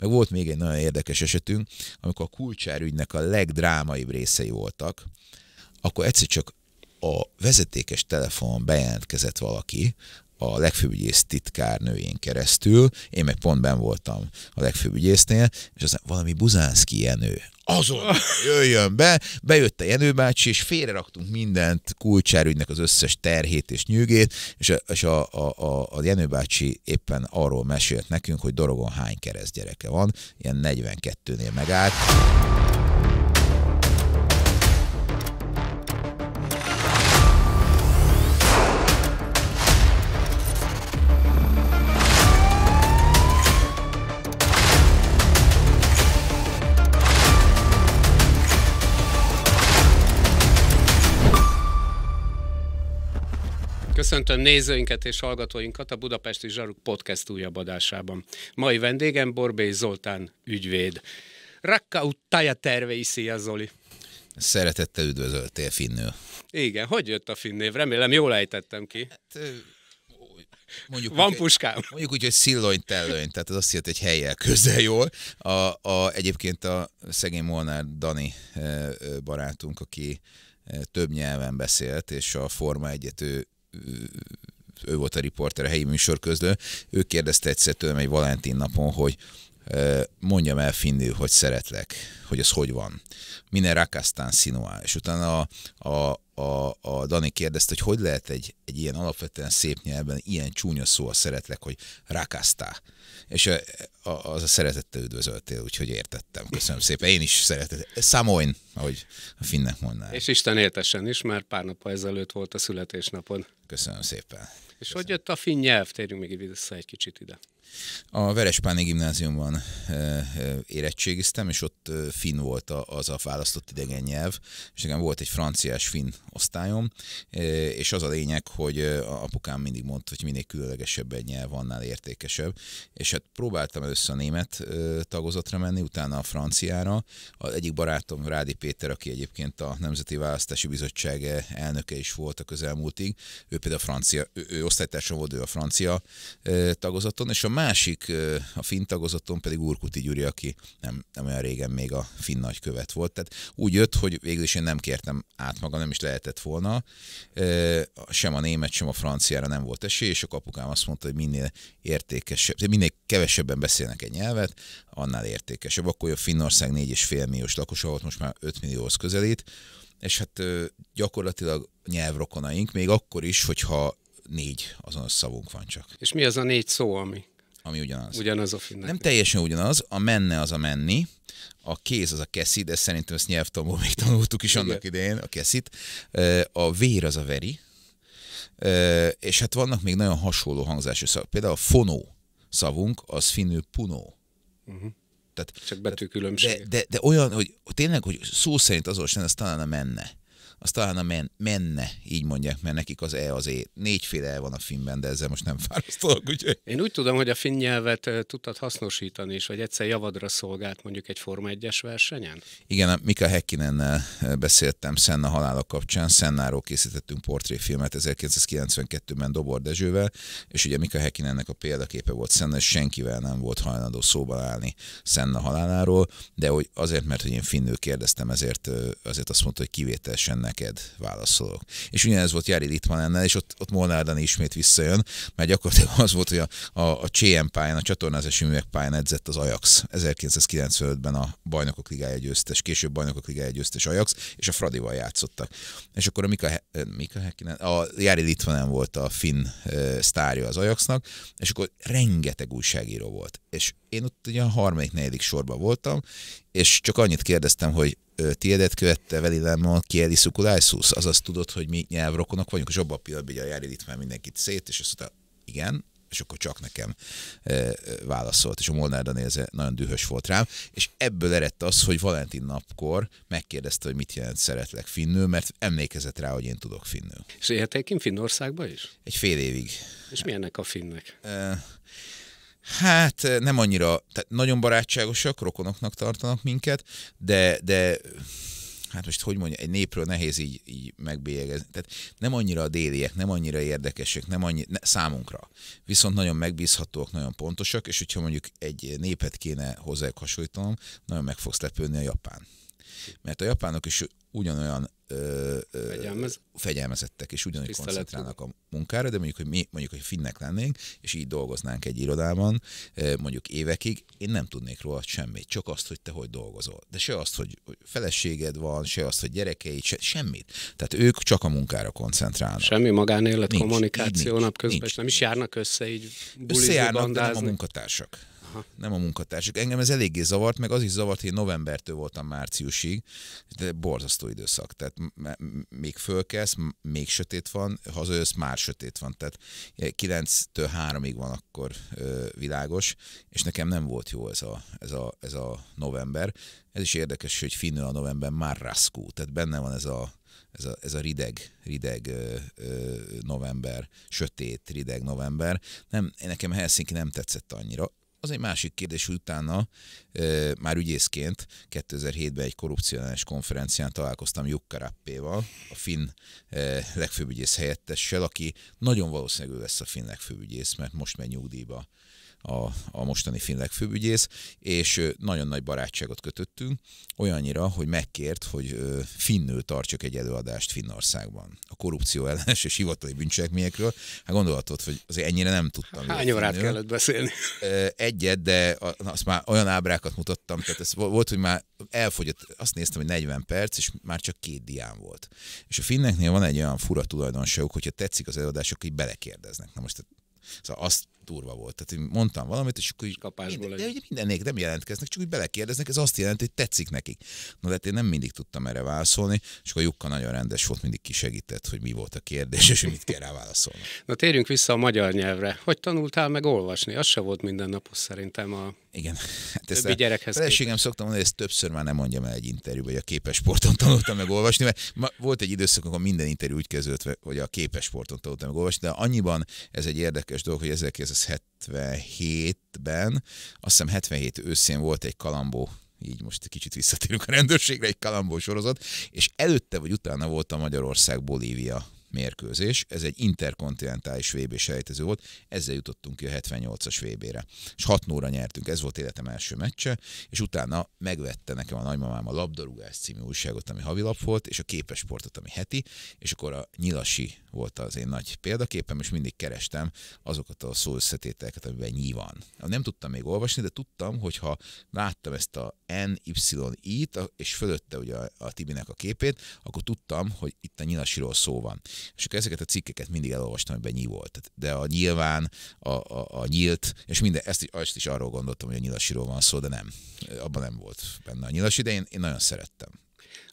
Meg volt még egy nagyon érdekes esetünk, amikor a kulcsárügynek a legdrámaibb részei voltak, akkor egyszer csak a vezetékes telefon bejelentkezett valaki, a legfőbb ügyész titkárnőjén keresztül, én meg pont ben voltam a legfőbb ügyésznél, és aztán valami Buzánszki Jenő, azon jöjjön be, bejött a Jenő bácsi, és félreraktunk mindent, kulcsárügynek az összes terhét és nyűgét, és, a, és a, a, a, a Jenő bácsi éppen arról mesélt nekünk, hogy Dorogon hány kereszt gyereke van, ilyen 42-nél megállt. Köszöntöm nézőinket és hallgatóinkat a Budapesti Zsaruk Podcast újabb adásában. Mai vendégem Borbély Zoltán ügyvéd. Rakka utája tervei, szia Zoli! Szeretettel üdvözöltél Finnő. Igen, hogy jött a finnév? Remélem jól ejtettem ki. Hát, mondjuk Van úgy, puskám. Mondjuk úgy, hogy szillony tellőny, tehát az azt jelenti, hogy helyjel közel jól. A, a, egyébként a szegény Molnár Dani barátunk, aki több nyelven beszélt, és a Forma egyető ő volt a riporter, a helyi műsorközlő, ő kérdezte egyszer tőlem egy Valentin napon, hogy mondjam el Finnő, hogy szeretlek, hogy ez hogy van. Minden rakasztán színuál. És utána a, a, a, a Dani kérdezte, hogy hogy lehet egy, egy ilyen alapvetően szép nyelven ilyen csúnya szó a szeretlek, hogy rakasztá. És a, a, az a szeretettel üdvözöltél, úgyhogy értettem. Köszönöm szépen. Én is szeretet. Samoin, ahogy a finnek mondnál. És Isten éltessen is, mert pár nappal ezelőtt volt a születésnapod. Köszönöm szépen. És Köszönöm. hogy jött a finn nyelv? Térjünk még vissza egy kicsit ide. A Verespáni gimnáziumban érettségiztem, és ott finn volt az a választott idegen nyelv, és igen volt egy franciás finn osztályom, és az a lényeg, hogy apukám mindig mondta, hogy minél különlegesebb egy nyelv, annál értékesebb, és hát próbáltam először a német tagozatra menni, utána a franciára. Az egyik barátom Rádi Péter, aki egyébként a Nemzeti Választási Bizottság elnöke is volt a közelmúltig, ő például a francia, ő, ő volt, ő a francia tagozaton, és a másik, a finn pedig Urkuti Gyuri, aki nem, nem olyan régen még a finn nagykövet volt. Tehát úgy jött, hogy végül is én nem kértem át maga, nem is lehetett volna. Sem a német, sem a franciára nem volt esély, és a kapukám azt mondta, hogy minél értékesebb, minél kevesebben beszélnek egy nyelvet, annál értékesebb. Akkor a Finnország 4,5 milliós lakosa volt, most már 5 millióhoz közelít, és hát gyakorlatilag nyelvrokonaink, még akkor is, hogyha négy azonos szavunk van csak. És mi az a négy szó, ami ami ugyanaz. Ugyanaz a finnek. Nem teljesen ugyanaz, a menne az a menni, a kéz az a keszi, de szerintem ezt nyelvtanból még tanultuk is Igen. annak idején, a keszit. A vér az a veri, és hát vannak még nagyon hasonló hangzású szavak. Például a fonó szavunk, az finő punó. Uh-huh. Tehát, Csak betűkülönbség. De, de, de olyan, hogy tényleg, hogy szó szerint azonos lenne, az talán a menne az talán a men, menne, így mondják, mert nekik az E az E. Négyféle E van a filmben, de ezzel most nem fárasztolok. Ugye? Én úgy tudom, hogy a finn nyelvet tudtad hasznosítani is, vagy egyszer javadra szolgált mondjuk egy Forma 1 versenyen? Igen, a Mika Häkkinennel beszéltem Senna halála kapcsán. Szennáról készítettünk portréfilmet 1992-ben Dobor Dezsővel, és ugye Mika Hekkinennek a példaképe volt Senna, és senkivel nem volt hajlandó szóba állni Senna haláláról, de hogy azért, mert hogy én finnő kérdeztem, ezért, azért azt mondta, hogy kivételesen neked válaszolok. És ugyanez volt Jari ennél, és ott, ott Molnár Dani ismét visszajön, mert gyakorlatilag az volt, hogy a, a, a CM pályán, a csatornázási művek pályán edzett az Ajax 1995-ben a bajnokok ligája győztes, később bajnokok ligája győztes Ajax, és a Fradival játszottak. És akkor a Mika, Mika Hekinen, a Jari Litmanen volt a finn e, sztárja az Ajaxnak, és akkor rengeteg újságíró volt. És én ott ugye a harmadik, negyedik sorban voltam, és csak annyit kérdeztem, hogy tiédet követte Velilámmal Kieli szukulájszus, azaz tudod, hogy mi nyelvrokonok vagyunk, és abban a pillanatban ugye a Jári már mindenkit szét, és azt mondta, igen, és akkor csak nekem e, válaszolt, és a Molnár Danéze nagyon dühös volt rám, és ebből eredt az, hogy Valentin napkor megkérdezte, hogy mit jelent szeretlek finnül, mert emlékezett rá, hogy én tudok finnül. És éltél Finnországba is? Egy fél évig. És milyennek a finnek? E, Hát eh, nem annyira, tehát nagyon barátságosak, rokonoknak tartanak minket, de, de hát most hogy mondja, egy népről nehéz így, így megbélyegezni. Tehát nem annyira a déliek, nem annyira érdekesek, nem annyi, ne, számunkra. Viszont nagyon megbízhatóak, nagyon pontosak, és hogyha mondjuk egy népet kéne hozzájuk hasonlítanom, nagyon meg fogsz lepődni a japán. Mert a japánok is ugyanolyan ö, ö, Fegyelmez. fegyelmezettek, és ugyanúgy koncentrálnak a munkára, de mondjuk, hogy mi, mondjuk, hogy finnek lennénk, és így dolgoznánk egy irodában, mondjuk évekig, én nem tudnék róla semmit, csak azt, hogy te hogy dolgozol. De se azt, hogy feleséged van, se azt, hogy gyerekeid, se, semmit. Tehát ők csak a munkára koncentrálnak. Semmi magánélet, nincs, kommunikáció nincs, napközben, nincs, és nem is járnak össze így bulizni, Összejárnak, de nem a munkatársak. Aha. nem a munkatársak. Engem ez eléggé zavart, meg az is zavart, hogy novembertől voltam márciusig, de borzasztó időszak. Tehát még fölkelsz, még sötét van, hazajössz, már sötét van. Tehát 9-től 3-ig van akkor ö, világos, és nekem nem volt jó ez a, ez a, ez a november. Ez is érdekes, hogy finnő a november már raszkó, tehát benne van ez a, ez a, ez a rideg, rideg ö, ö, november, sötét, rideg november. Nem, nekem Helsinki nem tetszett annyira az egy másik kérdés, hogy utána e, már ügyészként 2007-ben egy korrupcionális konferencián találkoztam Jukka Rappéval, a finn e, legfőbb ügyész helyettessel, aki nagyon valószínűleg ő lesz a finn legfőbb ügyész, mert most megy nyugdíjba a, a mostani finleg főügyész, és nagyon nagy barátságot kötöttünk, olyannyira, hogy megkért, hogy finnő tartsak egy előadást Finnországban. A korrupció ellenes és hivatali bűncselekményekről. Hát gondolhatod, hogy azért ennyire nem tudtam. Hány órát kellett beszélni? Egyet, de azt már olyan ábrákat mutattam, tehát ez volt, hogy már elfogyott, azt néztem, hogy 40 perc, és már csak két dián volt. És a finneknél van egy olyan fura tulajdonságuk, hogyha tetszik az előadás, akkor így belekérdeznek. Na most szóval azt durva volt. Tehát én mondtam valamit, és akkor így, minden, de ugye mindennék nem jelentkeznek, csak úgy belekérdeznek, ez azt jelenti, hogy tetszik nekik. Na de hát én nem mindig tudtam erre válaszolni, és akkor Jukka nagyon rendes volt, mindig kisegített, hogy mi volt a kérdés, és mit kell rá válaszolni. Na térjünk vissza a magyar nyelvre. Hogy tanultál meg olvasni? Az se volt napos szerintem a igen. Hát ezt a feleségem szoktam mondani, ezt többször már nem mondjam el egy interjúban, hogy a képesporton tanultam meg olvasni, mert volt egy időszak, amikor minden interjú úgy kezdődött, hogy a képesporton tanultam meg olvasni, de annyiban ez egy érdekes dolog, hogy 1900 1977-ben, azt hiszem 77 őszén volt egy kalambó így most kicsit visszatérünk a rendőrségre, egy kalambó sorozat, és előtte vagy utána volt a Magyarország-Bolívia mérkőzés, ez egy interkontinentális VB sejtező volt, ezzel jutottunk ki a 78-as VB-re. És 6 óra nyertünk, ez volt életem első meccse, és utána megvette nekem a nagymamám a labdarúgás című újságot, ami havilap volt, és a képesportot, ami heti, és akkor a nyilasi volt az én nagy példaképem, és mindig kerestem azokat a szó összetételeket, amiben nyi van. Nem tudtam még olvasni, de tudtam, hogy ha láttam ezt a NYI-t, és fölötte ugye a, a Tibinek a képét, akkor tudtam, hogy itt a nyilasiról szó van és akkor ezeket a cikkeket mindig elolvastam, hogy nyí volt. De a nyilván, a, a, a nyílt, és minden, ezt is, is arról gondoltam, hogy a nyilasiról van szó, de nem. Abban nem volt benne a nyilas, de én, én nagyon szerettem.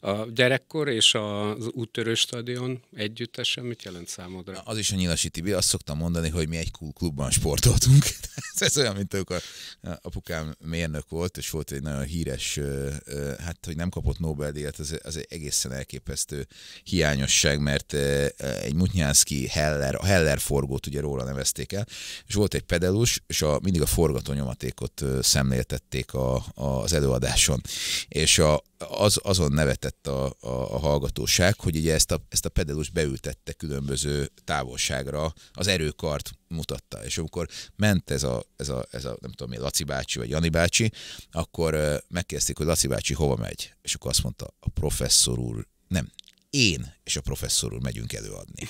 A gyerekkor és az úttörő stadion együttesen mit jelent számodra? Na, az is a Nyilasi Tibi, azt szoktam mondani, hogy mi egy cool klubban sportoltunk. ez olyan, mint amikor eh, apukám mérnök volt, és volt egy nagyon híres, eh, eh, hát hogy nem kapott Nobel-díjat, az, az egy egészen elképesztő hiányosság, mert egy Mutnyánszki Heller, a Heller forgót ugye róla nevezték el, és volt egy pedelus, és a, mindig a forgatónyomatékot szemléltették a, a, az előadáson. És a, az, azon nevetett a, a, a hallgatóság, hogy ugye ezt a, ezt a pedelus beültette különböző távolságra, az erőkart mutatta. És amikor ment ez a, ez a, ez a nem tudom én, Laci bácsi vagy Jani bácsi, akkor megkérdezték, hogy Laci bácsi hova megy. És akkor azt mondta, a professzor úr, nem, én és a professzor úr megyünk előadni.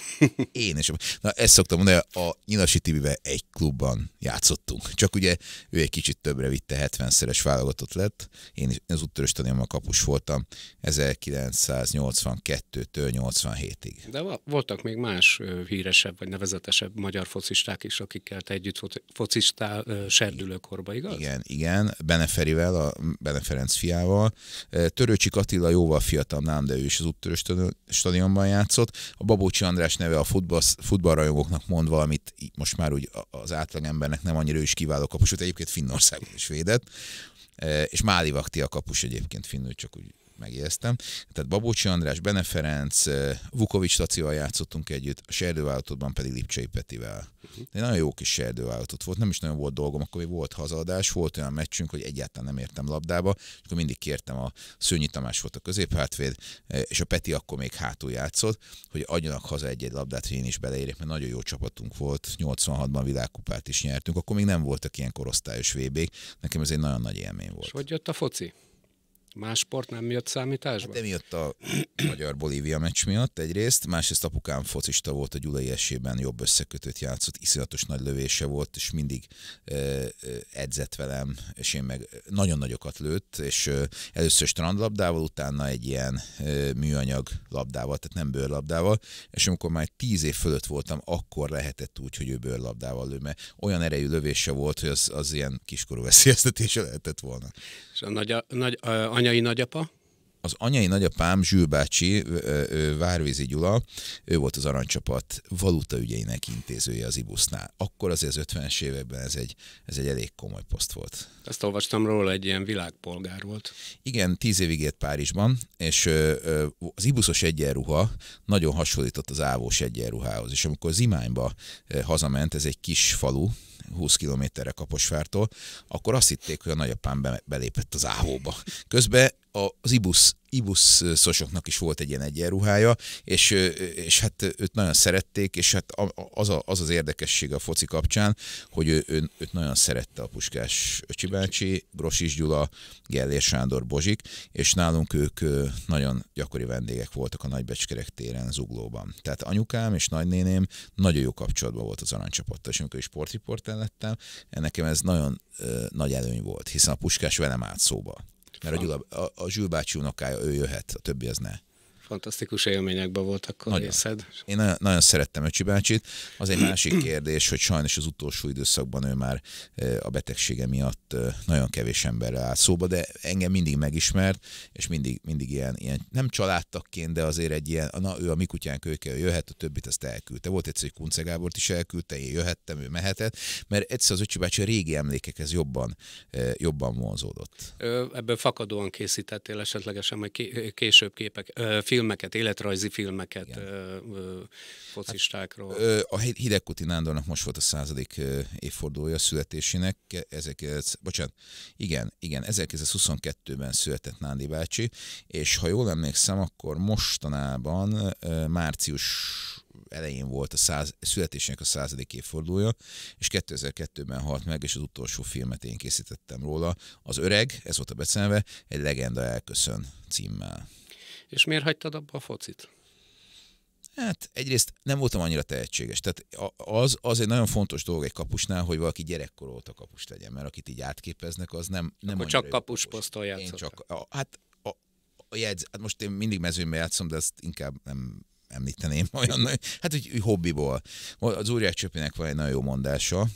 Én és a... Na, ezt szoktam mondani, a Nyilasi Tibivel egy klubban játszottunk. Csak ugye ő egy kicsit többre vitte, 70-szeres válogatott lett. Én az úttörös a kapus voltam 1982-től 87-ig. De voltak még más híresebb vagy nevezetesebb magyar focisták is, akikkel te együtt focistál serdülőkorba, igaz? Igen, igen. Beneferivel, a Bene Ferenc fiával. Törőcsik Attila jóval fiatal, nám, de ő is az úttörös stadionban játszott. A Babócsi András neve a futball, futballrajongóknak mond valamit, most már úgy az átlagembernek nem annyira is kiváló kapusot, egyébként Finnországon is védett, e, és Máli Vakti a kapus egyébként finnő, csak úgy megjegyeztem. Tehát Babócsi András, Bene Ferenc, eh, Vukovics Tacival játszottunk együtt, a serdővállalatotban pedig Lipcsei Petivel. Uh-huh. Egy nagyon jó kis serdővállalatot volt, nem is nagyon volt dolgom, akkor még volt hazadás, volt olyan meccsünk, hogy egyáltalán nem értem labdába, és akkor mindig kértem, a Szőnyi Tamás volt a középhátvéd, eh, és a Peti akkor még hátul játszott, hogy adjanak haza egy-egy labdát, hogy én is beleérjek, mert nagyon jó csapatunk volt, 86-ban világkupát is nyertünk, akkor még nem voltak ilyen korosztályos vb -k. nekem ez egy nagyon nagy élmény volt. És hogy jött a foci? más sport nem miatt számításba? Hát miatt a magyar-bolívia meccs miatt egyrészt, másrészt apukám focista volt a Gyulai esében, jobb összekötött játszott, iszonyatos nagy lövése volt, és mindig ö, edzett velem, és én meg nagyon nagyokat lőtt, és ö, először strandlabdával, utána egy ilyen ö, műanyag labdával, tehát nem bőrlabdával, és amikor már tíz év fölött voltam, akkor lehetett úgy, hogy ő bőrlabdával lő, mert olyan erejű lövése volt, hogy az, az ilyen kiskorú veszélyeztetése lehetett volna és a nagy, a, nagy, a anyai nagyapa, az anyai nagyapám Zsül bácsi, Várvízi Gyula, ő volt az aranycsapat valutaügyeinek intézője az Ibusznál. Akkor azért az 50-es években ez egy, ez egy elég komoly poszt volt. Ezt olvastam róla, egy ilyen világpolgár volt. Igen, tíz évig élt Párizsban, és az Ibuszos egyenruha nagyon hasonlított az ávós egyenruhához, és amikor Zimányba hazament, ez egy kis falu, 20 kilométerre Kaposvártól, akkor azt hitték, hogy a nagyapám belépett az ávóba. Közben az Ibusz ibuszosoknak is volt egy ilyen egyenruhája, és, és hát őt nagyon szerették, és hát az, a, az az érdekessége a foci kapcsán, hogy ő, ő, őt nagyon szerette a Puskás Öcsibácsi, Grosis Gyula, Gellér Sándor Bozsik, és nálunk ők nagyon gyakori vendégek voltak a Nagybecskerek téren, Zuglóban. Tehát anyukám és nagynéném nagyon jó kapcsolatban volt az aranycsapattal, és amikor sportriporten lettem, nekem ez nagyon nagy előny volt, hiszen a Puskás velem állt szóba. Mert a, Gyula, a, a Zsül bácsi unokája, ő jöhet, a többi az ne fantasztikus élményekben voltak részed. Én nagyon, nagyon szerettem Öcsi bácsit. Az egy másik kérdés, hogy sajnos az utolsó időszakban ő már a betegsége miatt nagyon kevés emberrel állt szóba, de engem mindig megismert, és mindig, mindig ilyen, ilyen nem családtakként, de azért egy ilyen, na ő a mi kutyánk, ő kell, jöhet, a többit azt elküldte. Volt egyszer, hogy Kunce Gábort is elküldte, én jöhettem, ő mehetett, mert egyszer az Öcsi bácsi a régi emlékekhez jobban, jobban vonzódott. Ebből fakadóan készítettél esetlegesen, majd később képek, film filmeket, életrajzi filmeket Igen. focistákról. Hát, a Hidegkuti Nándornak most volt a századik évfordulója születésének, ezek, bocsánat, igen, igen, 1922-ben született Nándi bácsi, és ha jól emlékszem, akkor mostanában március elején volt a száz, születésének a századik évfordulója, és 2002-ben halt meg, és az utolsó filmet én készítettem róla. Az öreg, ez volt a becenve, egy legenda elköszön címmel. És miért hagytad abba a focit? Hát egyrészt nem voltam annyira tehetséges. Tehát az, az egy nagyon fontos dolog egy kapusnál, hogy valaki gyerekkor óta kapus legyen, mert akit így átképeznek, az nem, nem Akkor csak kapus játszottak. Én csak, a, hát a, a jegyz, hát most én mindig mezőnyben játszom, de ezt inkább nem említeném olyan, hát úgy hobbiból. Az Úrják Csöpinek van egy nagyon jó mondása,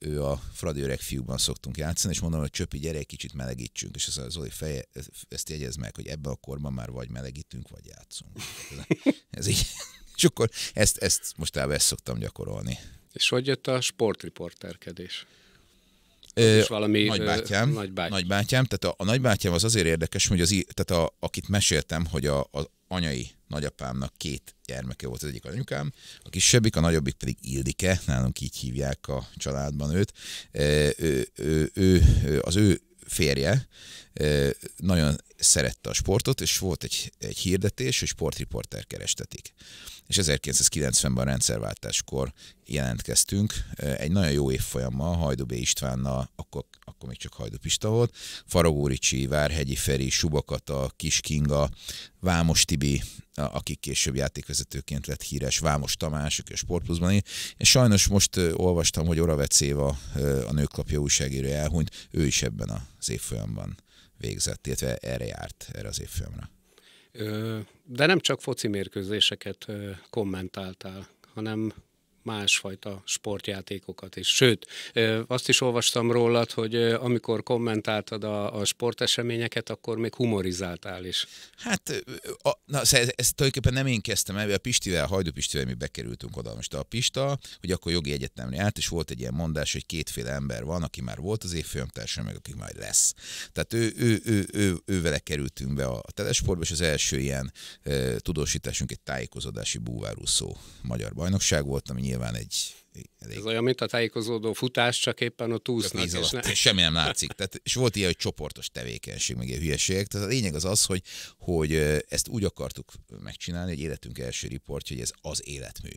ő a Fradi öreg fiúban szoktunk játszani, és mondom, hogy Csöpi, gyere egy kicsit melegítsünk, és az a Zoli feje, ezt jegyez meg, hogy ebben a korban már vagy melegítünk, vagy játszunk. Ez, ez így. És akkor ezt, ezt mostában ezt szoktam gyakorolni. És hogy jött a sportriporterkedés? Ö, és valami nagybátyám, ö, nagybátyám. nagybátyám. Tehát a, a nagybátyám az azért érdekes, hogy az, tehát a, akit meséltem, hogy a, a anyai nagyapámnak két gyermeke volt, az egyik anyukám, a kisebbik, a nagyobbik pedig Ildike, nálunk így hívják a családban őt. Ő, ő, ő, ő az ő férje nagyon szerette a sportot, és volt egy, egy hirdetés, hogy sportriporter kerestetik. És 1990-ben rendszerváltáskor jelentkeztünk, egy nagyon jó évfolyammal, Hajdú B. Istvánnal, akkor, akkor még csak Hajdú Pista volt, Faragóricsi, Várhegyi Feri, Subakata, Kis Kinga, Vámos Tibi, aki később játékvezetőként lett híres, Vámos Tamás, ők a Sportpluszban. És sajnos most olvastam, hogy Oravec Éva, a nőklapja újságíró elhunyt, ő is ebben az évfolyamban végzett, illetve erre járt, erre az évfolyamra. De nem csak foci mérkőzéseket kommentáltál, hanem másfajta sportjátékokat is. Sőt, azt is olvastam rólad, hogy amikor kommentáltad a, a sporteseményeket, akkor még humorizáltál is. Hát, a, na, ez, ez tulajdonképpen nem én kezdtem el, a Pistivel, Hajdú Pistivel mi bekerültünk oda. Most a Pista, hogy akkor jogi egyetemre állt, és volt egy ilyen mondás, hogy kétféle ember van, aki már volt az évfolyamtársa, meg aki majd lesz. Tehát ő, ő, ő, ő, ő vele kerültünk be a telesportba, és az első ilyen e, tudósításunk egy tájékozódási búvárúszó magyar bajnokság volt, ami nyilván egy Elég. Ez olyan, mint a tájékozódó futás, csak éppen ott úsznak. És ne... Semmi nem látszik. Tehát, és volt ilyen, hogy csoportos tevékenység, meg ilyen hülyeségek. Tehát a lényeg az az, hogy, hogy ezt úgy akartuk megcsinálni, hogy életünk első riportja, hogy ez az életmű.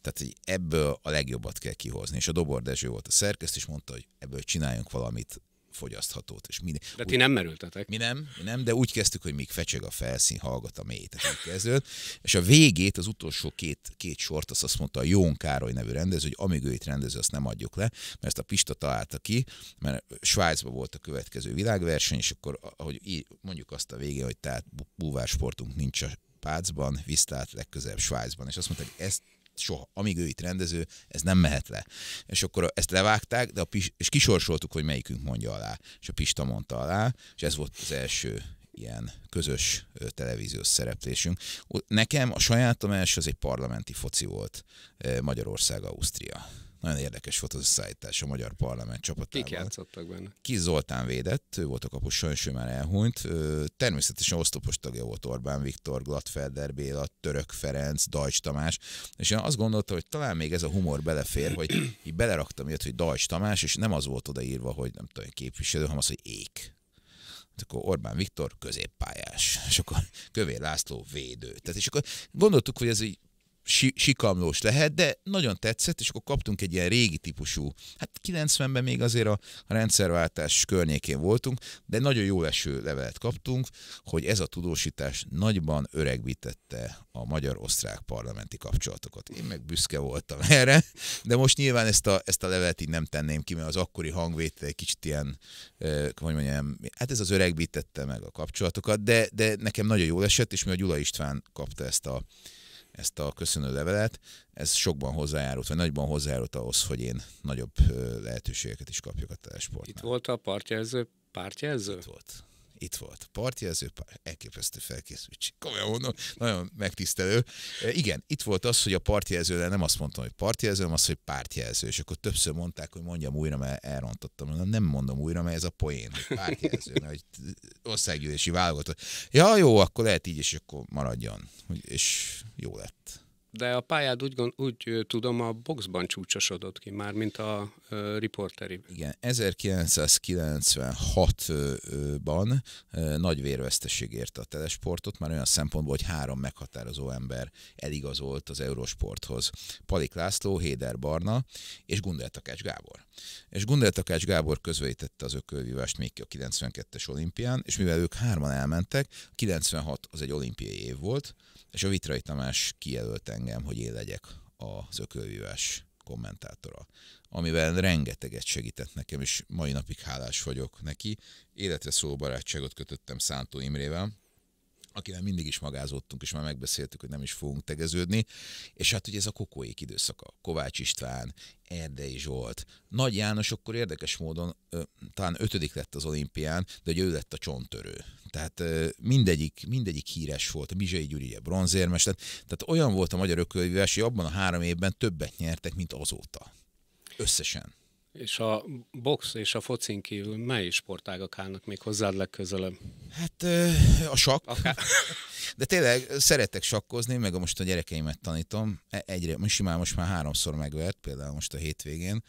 Tehát hogy ebből a legjobbat kell kihozni. És a Dobor Dezső volt a szerkesztő, és mondta, hogy ebből csináljunk valamit fogyaszthatót. És minden. De ti úgy, nem merültetek. Mi nem, mi nem, de úgy kezdtük, hogy még fecseg a felszín, hallgat a mélyét. Tehát És a végét, az utolsó két, két sort, azt, azt mondta a Jón Károly nevű rendező, hogy amíg ő itt rendező, azt nem adjuk le, mert ezt a Pista találta ki, mert Svájcban volt a következő világverseny, és akkor ahogy így, mondjuk azt a végén, hogy tehát búvásportunk nincs a Pácban, Visztát legközelebb Svájcban. És azt hogy ezt soha, amíg ő itt rendező, ez nem mehet le. És akkor ezt levágták, de a Pis, és kisorsoltuk, hogy melyikünk mondja alá. És a Pista mondta alá, és ez volt az első ilyen közös televíziós szereplésünk. Nekem a sajátom első az egy parlamenti foci volt Magyarország-Ausztria. Nagyon érdekes volt az összeállítás a magyar parlament csapatában. Kik játszottak benne? Ki Zoltán védett, ő volt a kapus, sajnos ő már elhunyt. Természetesen osztopos tagja volt Orbán Viktor, Gladfelder Béla, Török Ferenc, Dajcs Tamás, és én azt gondoltam, hogy talán még ez a humor belefér, hogy így beleraktam ilyet, hogy Dajcs Tamás, és nem az volt odaírva, hogy nem tudom, képviselő, hanem az, hogy ék hát akkor Orbán Viktor középpályás, és akkor Kövér László védő. Tehát, és akkor gondoltuk, hogy ez így si- sikamlós lehet, de nagyon tetszett, és akkor kaptunk egy ilyen régi típusú, hát 90-ben még azért a rendszerváltás környékén voltunk, de nagyon jó eső levelet kaptunk, hogy ez a tudósítás nagyban öregbítette a magyar-osztrák parlamenti kapcsolatokat. Én meg büszke voltam erre, de most nyilván ezt a, ezt a levelet így nem tenném ki, mert az akkori hangvétel egy kicsit ilyen, eh, hogy mondjam, hát ez az öregbítette meg a kapcsolatokat, de, de nekem nagyon jó esett, és mi a Gyula István kapta ezt a ezt a köszönő levelet, ez sokban hozzájárult, vagy nagyban hozzájárult ahhoz, hogy én nagyobb lehetőségeket is kapjuk a telesportnál. Itt volt a partjelző pártjelző? Itt volt itt volt az ő elképesztő felkészültség. Komolyan mondom, nagyon megtisztelő. E, igen, itt volt az, hogy a de nem azt mondtam, hogy partjelző, hanem az, hogy pártjelző. És akkor többször mondták, hogy mondjam újra, mert elrontottam. Na, nem mondom újra, mert ez a poén, hogy pártjelző, mert hogy országgyűlési válogatott. Ja, jó, akkor lehet így, és akkor maradjon. És jó lett de a pályád úgy, gond, úgy tudom, a boxban csúcsosodott ki már, mint a uh, riporteri. Igen, 1996-ban nagy vérveszteség érte a telesportot, már olyan szempontból, hogy három meghatározó ember eligazolt az Eurosporthoz. Palik László, Héder Barna és Gundel Takács Gábor. És Gundel Takács Gábor közvetítette az ökölvívást még a 92-es olimpián, és mivel ők hárman elmentek, 96 az egy olimpiai év volt, és a Vitrai Tamás kijelölte engem, hogy én legyek az ökölvívás kommentátora, amivel rengeteget segített nekem, és mai napig hálás vagyok neki. Életre szóló barátságot kötöttem Szántó Imrével, akivel mindig is magázottunk, és már megbeszéltük, hogy nem is fogunk tegeződni. És hát ugye ez a kokóék időszaka. Kovács István, Erdei Zsolt. Nagy János akkor érdekes módon ö, talán ötödik lett az olimpián, de ugye ő lett a csontörő. Tehát ö, mindegyik, mindegyik híres volt. A Mizsai Gyuri a bronzérmes tehát, Tehát olyan volt a magyar ökölvívás, hogy abban a három évben többet nyertek, mint azóta. Összesen. És a box és a focin kívül mely sportágak állnak még hozzád legközelebb? Hát a sakk. Akár. De tényleg szeretek sakkozni, meg most a gyerekeimet tanítom. E, egyre, most már most már háromszor megvert, például most a hétvégén.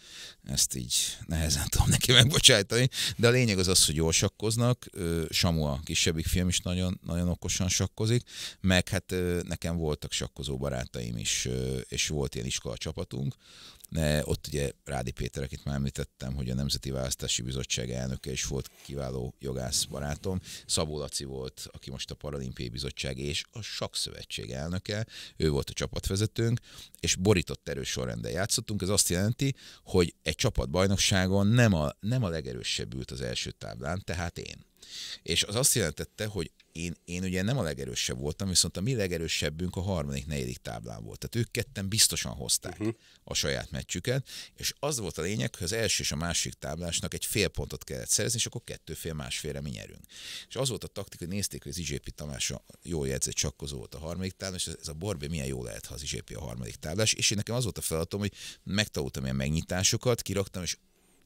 Ezt így nehezen tudom neki megbocsájtani. De a lényeg az az, hogy jól sakkoznak. Samu a kisebbik film is nagyon, nagyon okosan sakkozik. Meg hát nekem voltak sakkozó barátaim is, és volt ilyen iskola csapatunk ott ugye Rádi Péter, akit már említettem, hogy a Nemzeti Választási Bizottság elnöke is volt kiváló jogász barátom. Szabó Laci volt, aki most a Paralimpiai Bizottság és a Sakszövetség elnöke, ő volt a csapatvezetőnk, és borított erős sorrendel játszottunk. Ez azt jelenti, hogy egy csapatbajnokságon nem a, nem a legerősebb ült az első táblán, tehát én. És az azt jelentette, hogy én, én ugye nem a legerősebb voltam, viszont a mi legerősebbünk a harmadik, negyedik táblán volt. Tehát ők ketten biztosan hozták uh-huh. a saját meccsüket, és az volt a lényeg, hogy az első és a másik táblásnak egy fél pontot kellett szerezni, és akkor kettő fél másfélre mi nyerünk. És az volt a taktika, hogy nézték, hogy az IJP Tamás a jól jegyzett csakkozó volt a harmadik táblás, és ez a Borbé milyen jó lehet, ha az IJP a harmadik táblás, és én nekem az volt a feladatom, hogy megtanultam ilyen megnyitásokat, kiraktam, és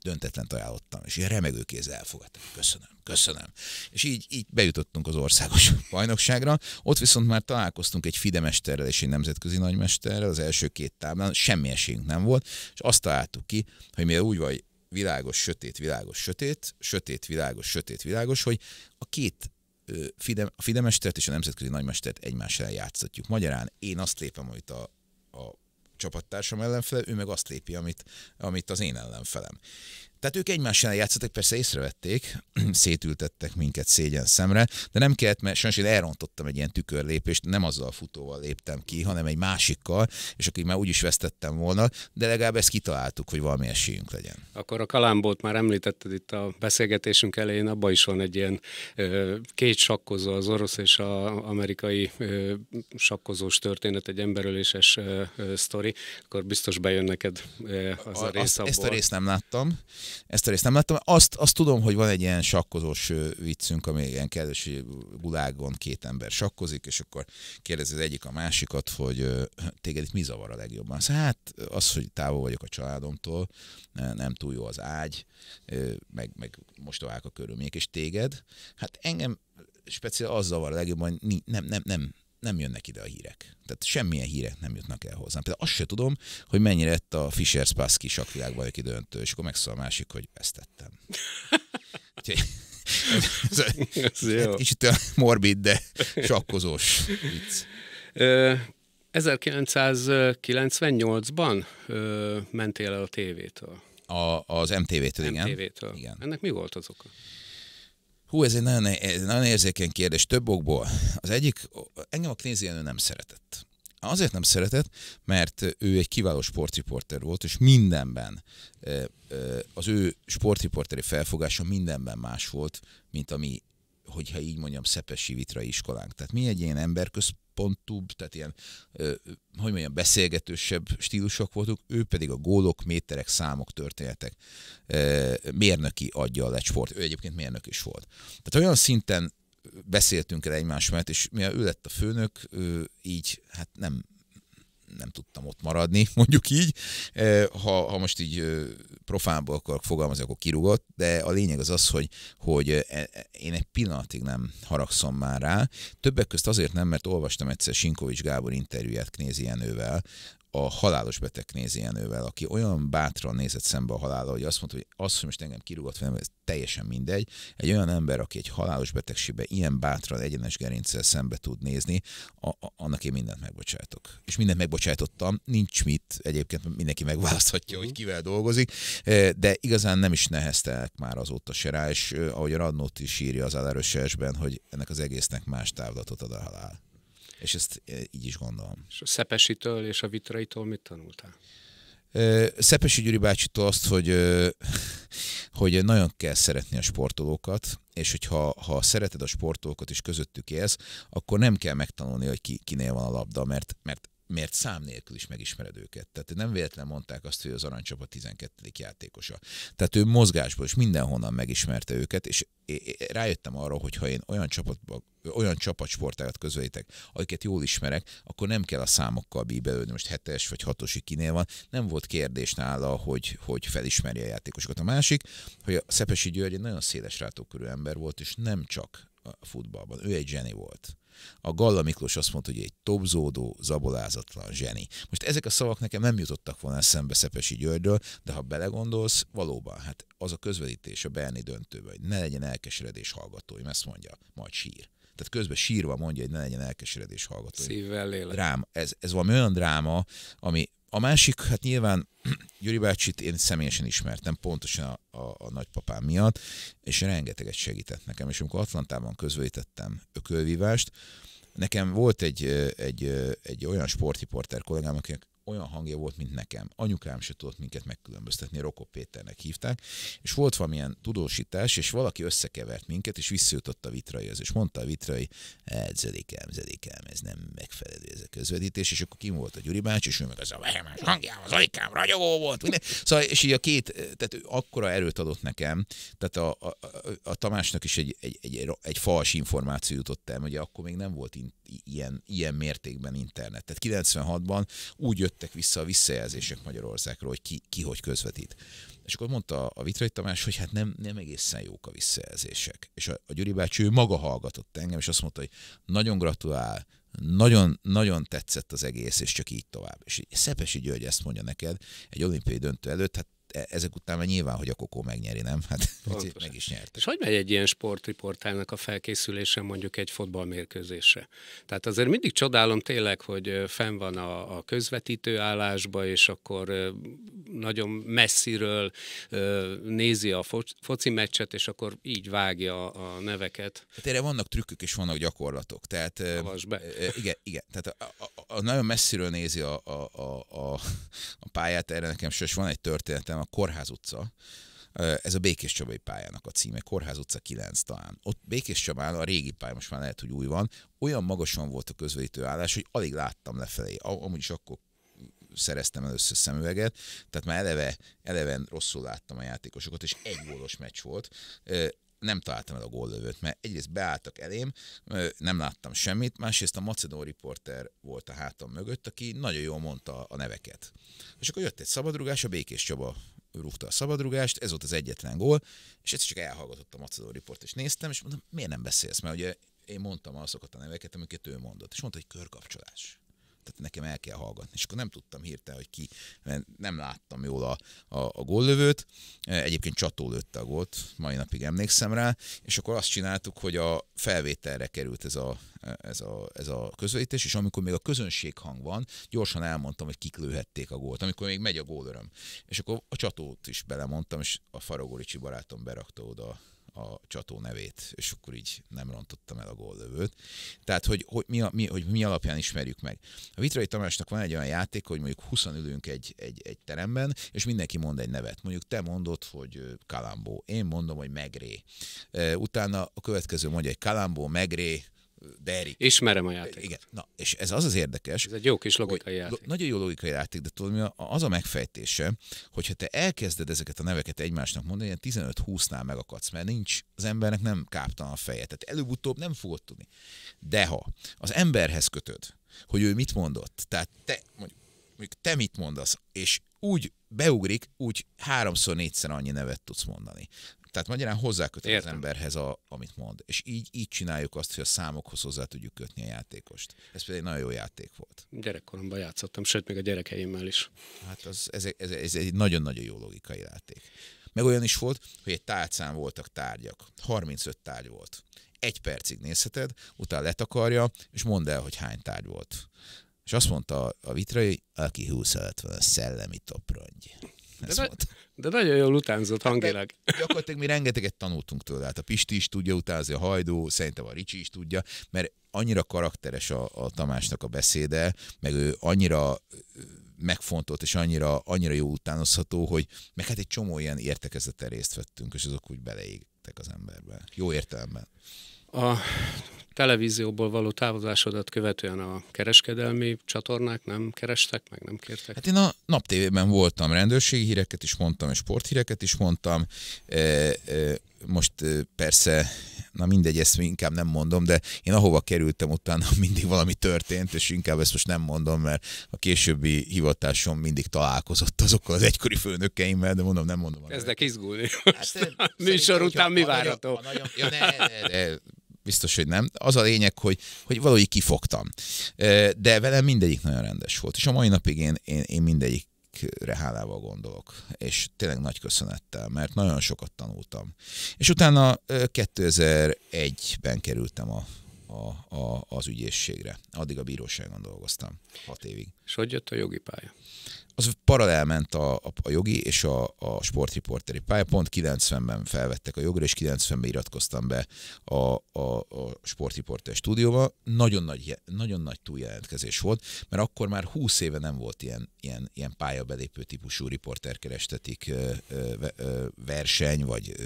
döntetlen ajánlottam, és ilyen remegő kézzel elfogadtam. Köszönöm, köszönöm. És így, így bejutottunk az országos bajnokságra. Ott viszont már találkoztunk egy fidemesterrel és egy nemzetközi nagymesterrel az első két táblán, semmi esélyünk nem volt, és azt találtuk ki, hogy mivel úgy vagy világos, sötét, világos, sötét, sötét, világos, sötét, világos, hogy a két fide a Fidemestert és a Nemzetközi Nagymestert egymással játszatjuk. Magyarán én azt lépem, amit a csapattársam ellenfele, ő meg azt lépi, amit, amit az én ellenfelem. Tehát ők egymással játszottak, persze észrevették, szétültettek minket szégyen szemre, de nem kellett, mert sajnos én elrontottam egy ilyen tükörlépést, nem azzal a futóval léptem ki, hanem egy másikkal, és akik már úgy is vesztettem volna, de legalább ezt kitaláltuk, hogy valami esélyünk legyen. Akkor a kalámbót már említetted itt a beszélgetésünk elején, abban is van egy ilyen két sakkozó, az orosz és az amerikai sakkozós történet, egy emberöléses sztori, akkor biztos bejön neked az a, a rész abból. Ezt a részt nem láttam. Ezt a részt nem láttam. Azt, azt tudom, hogy van egy ilyen sakkozós viccünk, ami ilyen kedves gulágon két ember sakkozik, és akkor kérdezi az egyik a másikat, hogy téged itt mi zavar a legjobban? Szóval hát az, hogy távol vagyok a családomtól, nem túl jó az ágy, meg, meg mostovák a körülmények, és téged. Hát engem speciál az zavar a legjobban, nem, nem, nem, nem jönnek ide a hírek. Tehát semmilyen hírek nem jutnak el hozzám. Például azt se tudom, hogy mennyire lett a Fischer Spassky sakvilágbajnoki döntő, és akkor megszól a másik, hogy ezt tettem. ez, ez, ez, ez egy kicsit morbid, de sakkozós vicc. 1998-ban mentél el a tévétől. A, az MTV-től, MTV-től, igen. MTV-től. igen. Ennek mi volt az oka? Hú, ez egy nagyon, nagyon érzékeny kérdés, több okból. Az egyik, engem a Knézienő nem szeretett. Azért nem szeretett, mert ő egy kiváló sportriporter volt, és mindenben az ő sportriporteri felfogása mindenben más volt, mint ami hogyha így mondjam, szepesi vitrai iskolánk. Tehát mi egy ilyen emberközpont, pontúbb, tehát ilyen, hogy mondjam, beszélgetősebb stílusok voltunk, ő pedig a gólok, méterek, számok, történetek mérnöki adja a lecsport. Ő egyébként mérnök is volt. Tehát olyan szinten beszéltünk el egymás mellett, és mivel ő lett a főnök, így hát nem nem tudtam ott maradni, mondjuk így. Ha, ha most így profánból akarok fogalmazni, akkor kirúgott, de a lényeg az az, hogy, hogy e, e, én egy pillanatig nem haragszom már rá. Többek közt azért nem, mert olvastam egyszer Sinkovics Gábor interjúját Knézi Jenővel, a halálos beteg nézienővel, aki olyan bátran nézett szembe a halála, hogy azt mondta, hogy az, hogy most engem kirúgott, nem, ez teljesen mindegy. Egy olyan ember, aki egy halálos betegségbe ilyen bátran, egyenes gerincsel szembe tud nézni, a, a, annak én mindent megbocsátok. És mindent megbocsátottam, nincs mit, egyébként mindenki megválaszthatja, hogy mhm. kivel dolgozik, de igazán nem is neheztelek már azóta se rá, és ahogy a is sírja az Alárösesben, hogy ennek az egésznek más távlatot ad a halál és ezt e, így is gondolom. És a Szepesitől és a Vitraitól mit tanultál? Szepesi Gyuri bácsitól azt, hogy, hogy nagyon kell szeretni a sportolókat, és hogyha ha szereted a sportolókat és közöttük élsz, akkor nem kell megtanulni, hogy ki, kinél van a labda, mert, mert mert szám nélkül is megismered őket. Tehát nem véletlen mondták azt, hogy az aranycsapat 12. játékosa. Tehát ő mozgásból is mindenhonnan megismerte őket, és rájöttem arra, hogy ha én olyan csapatba olyan csapatsportágat közvetítek, akiket jól ismerek, akkor nem kell a számokkal bíbelődni, most hetes vagy hatosi kinél van. Nem volt kérdés nála, hogy, hogy felismeri a játékosokat. A másik, hogy a Szepesi György egy nagyon széles rátókörű ember volt, és nem csak a futballban. Ő egy zseni volt. A Galla Miklós azt mondta, hogy egy tobzódó, zabolázatlan zseni. Most ezek a szavak nekem nem jutottak volna szembe Szepesi Györgyről, de ha belegondolsz, valóban, hát az a közvetítés a Berni döntőben, hogy ne legyen elkeseredés hallgatóim, ezt mondja, majd sír. Tehát közben sírva mondja, hogy ne legyen elkeseredés hallgató. Szívvel lélek. Dráma. Ez, ez valami olyan dráma, ami a másik, hát nyilván Gyuri bácsit én személyesen ismertem, pontosan a, a, a nagypapám miatt, és rengeteget segített nekem. És amikor Atlantában közvetítettem ökölvívást, nekem volt egy, egy, egy olyan sportiporter kollégám, akinek olyan hangja volt, mint nekem. Anyukám se tudott minket megkülönböztetni, Rokó Péternek hívták, és volt valamilyen tudósítás, és valaki összekevert minket, és visszajutott a vitraihoz, és mondta a vitrai, hát zedikám, zedikám, ez nem megfelelő ez a közvetítés, és akkor kim volt a Gyuri bácsi, és ő meg az a vehemes hangjával, az alikám ragyogó volt, minden. Szóval, és így a két, tehát ő akkora erőt adott nekem, tehát a, a, a, a Tamásnak is egy, egy, egy, egy fals információ jutott el, ugye akkor még nem volt internet, ilyen, ilyen mértékben internetet. 96-ban úgy jöttek vissza a visszajelzések Magyarországról, hogy ki, ki hogy közvetít. És akkor mondta a Vitrai Tamás, hogy hát nem, nem egészen jók a visszajelzések. És a, a Gyuri bácsi ő maga hallgatott engem, és azt mondta, hogy nagyon gratulál, nagyon, nagyon tetszett az egész, és csak így tovább. És Szepesi György ezt mondja neked, egy olimpiai döntő előtt, hát E, ezek után már nyilván, hogy a kokó megnyeri, nem? Hát meg is nyert. És hogy megy egy ilyen sportriportálnak a felkészülése mondjuk egy fotballmérkőzésre? Tehát azért mindig csodálom tényleg, hogy fenn van a, a közvetítő állásba, és akkor nagyon messziről nézi a foci meccset, és akkor így vágja a neveket. Hát erre vannak trükkök és vannak gyakorlatok. Tehát, be. Igen, igen. Tehát a, a, a nagyon messziről nézi a, a, a, a pályát, erre nekem sős van egy történetem, a Korház utca, ez a Békés Csabai pályának a címe, Korház utca 9 talán. Ott Békés Csabán, a régi pálya, most már lehet, hogy új van, olyan magasan volt a közvetítő állás, hogy alig láttam lefelé. Amúgy is akkor szereztem először szemüveget, tehát már eleve, eleven rosszul láttam a játékosokat, és egy gólos meccs volt. Nem találtam el a góllövőt, mert egyrészt beálltak elém, nem láttam semmit, másrészt a Macedon riporter volt a hátam mögött, aki nagyon jól mondta a neveket. És akkor jött egy szabadrugás, a Békés Csaba rúgta a szabadrugást, ez volt az egyetlen gól, és egyszer csak elhallgatott a Macedó Report, és néztem, és mondtam, miért nem beszélsz, mert ugye én mondtam azokat a neveket, amiket ő mondott, és mondta, hogy körkapcsolás. Tehát nekem el kell hallgatni. És akkor nem tudtam hirtelen, hogy ki, mert nem láttam jól a, a, a góllövőt. Egyébként csató lőtte a gólt, mai napig emlékszem rá. És akkor azt csináltuk, hogy a felvételre került ez a, ez a, ez a közvetítés, és amikor még a közönség hang van, gyorsan elmondtam, hogy kik lőhették a gólt, amikor még megy a gólöröm. És akkor a csatót is belemondtam, és a Faragoricsi barátom berakta oda a csató nevét, és akkor így nem rontottam el a góllövőt. Tehát, hogy, hogy, mi, a, mi, hogy mi alapján ismerjük meg. A Vitrai Tamásnak van egy olyan játék, hogy mondjuk 20 ülünk egy, egy, egy teremben, és mindenki mond egy nevet. Mondjuk te mondod, hogy Kalambó, én mondom, hogy Megré. Utána a következő mondja, hogy Kalambó, Megré, Derrick. Ismerem a e, játékot. Igen. Na, és ez az az érdekes. Ez egy jó kis logikai játék. nagyon jó logikai játék, de tudod, mi a, az a megfejtése, hogyha te elkezded ezeket a neveket egymásnak mondani, ilyen 15-20-nál megakadsz, mert nincs, az embernek nem káptan a feje. Tehát előbb-utóbb nem fogod tudni. De ha az emberhez kötöd, hogy ő mit mondott, tehát te, mondjuk, mondjuk te mit mondasz, és úgy beugrik, úgy háromszor, négyszer annyi nevet tudsz mondani. Tehát magyarán hozzáköt az emberhez, a, amit mond. És így, így csináljuk azt, hogy a számokhoz hozzá tudjuk kötni a játékost. Ez például egy nagyon jó játék volt. Gyerekkoromban játszottam, sőt, még a gyerekeimmel is. Hát az, ez, ez, ez egy nagyon-nagyon jó logikai játék. Meg olyan is volt, hogy egy tálcán voltak tárgyak. 35 tárgy volt. Egy percig nézheted, utána letakarja, és mondd el, hogy hány tárgy volt. És azt mondta a vitrai, aki 20 alatt van, a szellemi toprongy. Ezt de, mondta. De nagyon jól utánzott hát, hangilag. Hát, gyakorlatilag mi rengeteget tanultunk tőle. Hát a Pisti is tudja utázni, a Hajdó, szerintem a Ricsi is tudja, mert annyira karakteres a, a Tamásnak a beszéde, meg ő annyira megfontolt, és annyira, annyira jó utánozható, hogy meg hát egy csomó ilyen értekezeten részt vettünk, és azok úgy beleégtek az emberbe. Jó értelemben. A televízióból való távozásodat követően a kereskedelmi csatornák nem kerestek, meg nem kértek? Hát én a naptévében voltam, rendőrségi híreket is mondtam, és sporthíreket is mondtam. E, e, most e, persze, na mindegy, ezt inkább nem mondom, de én ahova kerültem, utána mindig valami történt, és inkább ezt most nem mondom, mert a későbbi hivatásom mindig találkozott azokkal az egykori főnökeimmel, de mondom, nem mondom. Kezdek izgulni. Hát, e, műsor után mi várható? Nagyon, ja, ne, ne, ne, biztos, hogy nem. Az a lényeg, hogy, hogy valahogy kifogtam. De velem mindegyik nagyon rendes volt, és a mai napig én, én, én mindegyik hálával gondolok, és tényleg nagy köszönettel, mert nagyon sokat tanultam. És utána 2001-ben kerültem a, a, a, az ügyészségre. Addig a bíróságon dolgoztam, hat évig. És hogy jött a jogi pálya? Az paralel ment a, a, a jogi és a, a sportriporteri pálya. Pont 90-ben felvettek a jogra, és 90-ben iratkoztam be a, a, a sportriporter stúdióba. Nagyon nagy, nagyon nagy túljelentkezés volt, mert akkor már 20 éve nem volt ilyen, ilyen, ilyen pályabelépő típusú riporterkerestetik ö, ö, ö, verseny, vagy, ö,